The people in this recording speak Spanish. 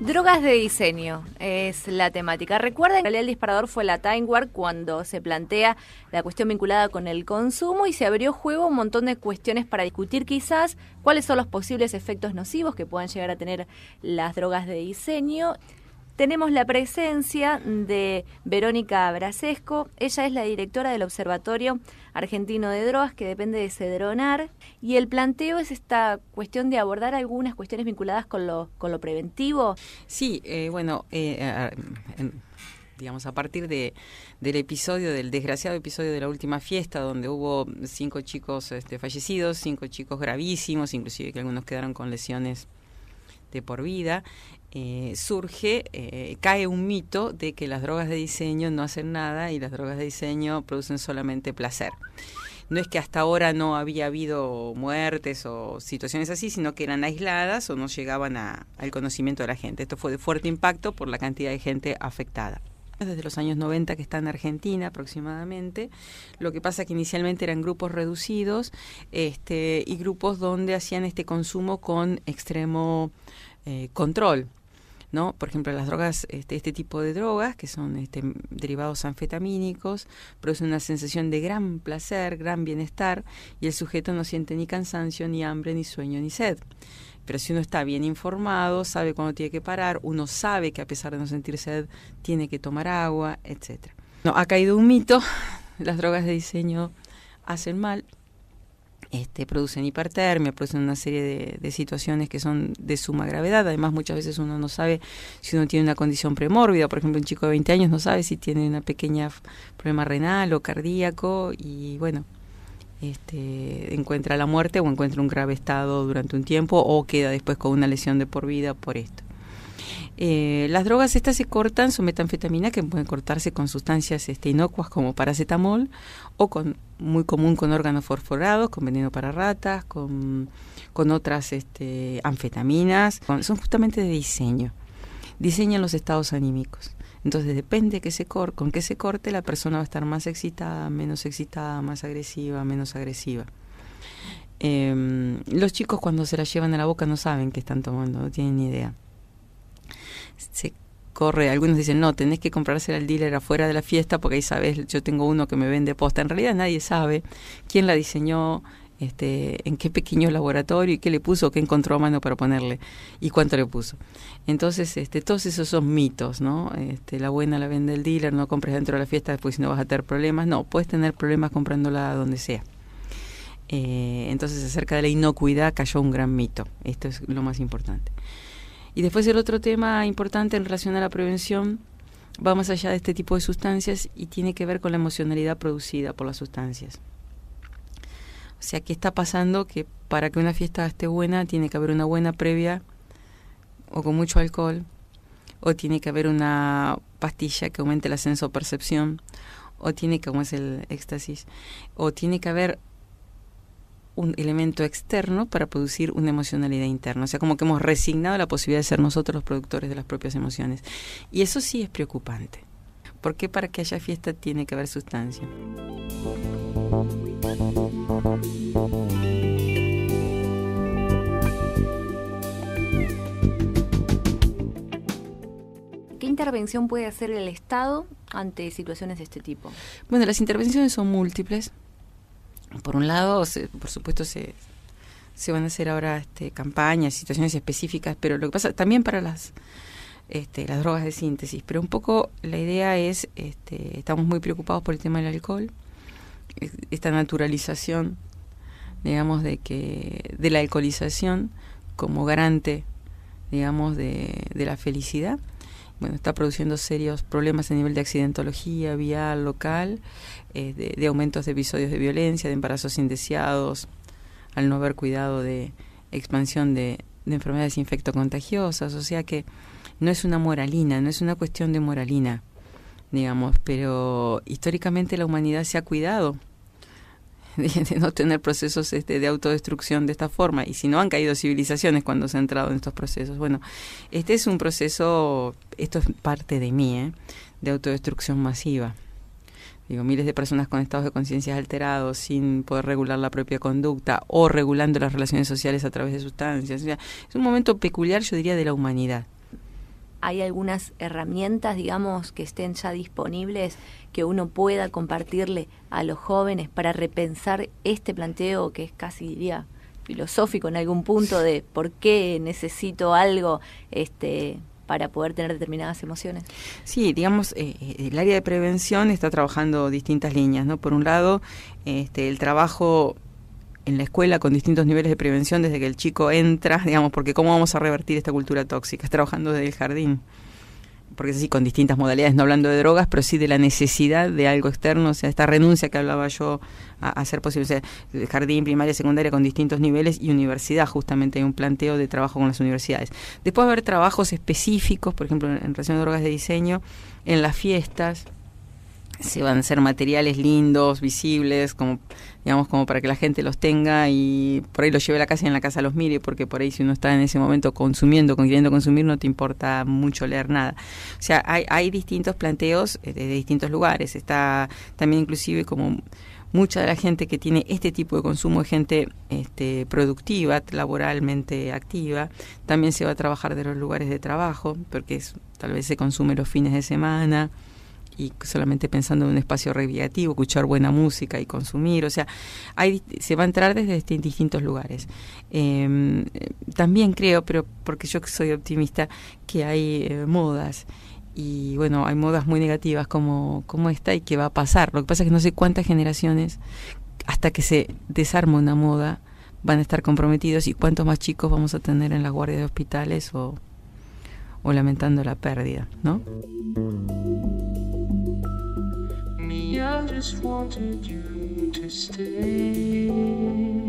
Drogas de diseño es la temática. Recuerden que el disparador fue la Time War cuando se plantea la cuestión vinculada con el consumo y se abrió juego un montón de cuestiones para discutir quizás cuáles son los posibles efectos nocivos que puedan llegar a tener las drogas de diseño tenemos la presencia de Verónica Brasesco. Ella es la directora del Observatorio Argentino de Drogas, que depende de Cedronar. Y el planteo es esta cuestión de abordar algunas cuestiones vinculadas con lo, con lo preventivo. Sí, eh, bueno, eh, digamos, a partir del episodio, del desgraciado episodio de la última fiesta, donde hubo cinco chicos este, fallecidos, cinco chicos gravísimos, inclusive que algunos quedaron con lesiones este, por vida, eh, surge, eh, cae un mito de que las drogas de diseño no hacen nada y las drogas de diseño producen solamente placer. No es que hasta ahora no había habido muertes o situaciones así, sino que eran aisladas o no llegaban al conocimiento de la gente. Esto fue de fuerte impacto por la cantidad de gente afectada desde los años 90 que está en Argentina aproximadamente. Lo que pasa es que inicialmente eran grupos reducidos este, y grupos donde hacían este consumo con extremo eh, control. Por ejemplo, las drogas, este, este, tipo de drogas, que son este, derivados anfetamínicos, producen una sensación de gran placer, gran bienestar, y el sujeto no siente ni cansancio, ni hambre, ni sueño, ni sed. Pero si uno está bien informado, sabe cuándo tiene que parar, uno sabe que a pesar de no sentir sed, tiene que tomar agua, etc. No, ha caído un mito, las drogas de diseño hacen mal, este, producen hipertermia, producen una serie de, situaciones que son de suma gravedad. Además, muchas veces uno no sabe si uno tiene una condición premórbida. Por ejemplo, un chico de 20 años no sabe si tiene una pequeña problema renal o cardíaco y bueno, este, encuentra la muerte o encuentra un grave estado durante un tiempo o queda después con una lesión de por vida por esto. Eh, las drogas estas se cortan, son metanfetamina que pueden cortarse con sustancias este, inocuas como paracetamol o con muy común con órganos forforados, con veneno para ratas, con, con otras este, anfetaminas. son justamente de diseño. Diseñan los estados anímicos. Entonces depende que se cor con qué se corte, la persona va a estar más excitada, menos excitada, más agresiva, menos agresiva. Em, los chicos cuando se la llevan a la boca no saben qué están tomando, no tienen ni idea se corre, algunos dicen, no, tenés que comprársela al dealer afuera de la fiesta porque ahí sabes, yo tengo uno que me vende posta. En realidad nadie sabe quién la diseñó, este, en qué pequeño laboratorio y qué le puso, qué encontró a mano para ponerle y cuánto le puso. Entonces, este, todos esos son mitos, ¿no? Este, la buena la vende el dealer, no compres dentro de la fiesta, después si no vas a tener problemas. No, puedes tener problemas comprándola donde sea. Eh, entonces, acerca de la inocuidad cayó un gran mito. Esto es lo más importante. Y después el otro tema importante en relación a la prevención va más allá de este tipo de sustancias y tiene que ver con la emocionalidad producida por las sustancias. O sea, ¿qué está pasando? Que para que una fiesta esté buena tiene que haber una buena previa o con mucho alcohol, o tiene que haber una pastilla que aumente la percepción o tiene que, como es el éxtasis, o tiene que haber un elemento externo para producir una emocionalidad interna. O sea, como que hemos resignado la posibilidad de ser nosotros los productores de las propias emociones. Y eso sí es preocupante. Porque para que haya fiesta tiene que haber sustancia. ¿Qué intervención puede hacer el Estado ante situaciones de este tipo? Bueno, las intervenciones son múltiples por un lado, por supuesto, se, se van a hacer ahora este, campañas, situaciones específicas, pero lo que pasa también para las este, las drogas de síntesis, pero un poco la idea es, este, estamos muy preocupados por el tema del alcohol, esta naturalización, digamos, de que de la alcoholización como garante, digamos, de, de la felicidad está produciendo serios problemas a nivel de accidentología vial local, eh, de, aumentos de episodios de violencia, de embarazos indeseados, al no haber cuidado de expansión de, de enfermedades infectocontagiosas. O sea que no es una moralina, no es una cuestión de moralina, digamos, pero históricamente la humanidad se ha cuidado de, no tener procesos este, de autodestrucción de esta forma. Y si no han caído civilizaciones cuando se han entrado en estos procesos. Bueno, este es un proceso, esto es parte de mí, ¿eh? de autodestrucción masiva. Digo, miles de personas con estados de conciencia alterados, sin poder regular la propia conducta o regulando las relaciones sociales a través de sustancias. es un momento peculiar, yo diría, de la humanidad. ¿Hay algunas herramientas, digamos, que estén ya disponibles que uno pueda compartirle a los jóvenes para repensar este planteo que es casi, diría, filosófico en algún punto de por qué necesito algo este, para poder tener determinadas emociones. Sí, digamos, eh, eh, el área de prevención está trabajando distintas líneas, ¿no? Por un lado, este, el trabajo en la escuela con distintos niveles de prevención desde que el chico entra, digamos, porque ¿cómo vamos a revertir esta cultura tóxica? Es trabajando desde el jardín. Porque es así, con distintas modalidades, no hablando de drogas, pero sí de la necesidad de algo externo, o sea, esta renuncia que hablaba yo a, hacer posible. O sea, jardín, primaria, secundaria con distintos niveles y universidad, justamente hay un planteo de trabajo con las universidades. Después haber trabajos específicos, por ejemplo, en relación a drogas de diseño, en las fiestas, se van a ser materiales lindos, visibles, como digamos como para que la gente los tenga y por ahí los lleve a la casa y en la casa los mire, porque por ahí si uno está en ese momento consumiendo, queriendo consumir, no te importa mucho leer nada. O sea, hay, distintos planteos eh, de, distintos lugares. Está también inclusive como mucha de la gente que tiene este tipo de consumo es gente este, productiva, laboralmente activa. También se va a trabajar de los lugares de trabajo, porque tal vez se consume los fines de semana y solamente pensando en un espacio reviativo, escuchar buena música y consumir, o sea, hay, se va a entrar desde distintos lugares. Em, también creo, pero porque yo soy optimista, que hay eh, modas y bueno, hay modas muy negativas como, esta y que va a pasar. Lo que pasa es que no sé cuántas generaciones hasta que se desarma una moda van a estar comprometidos y cuántos más chicos vamos a tener en las guardia de hospitales o, o lamentando la pérdida, ¿no? I just wanted you to stay.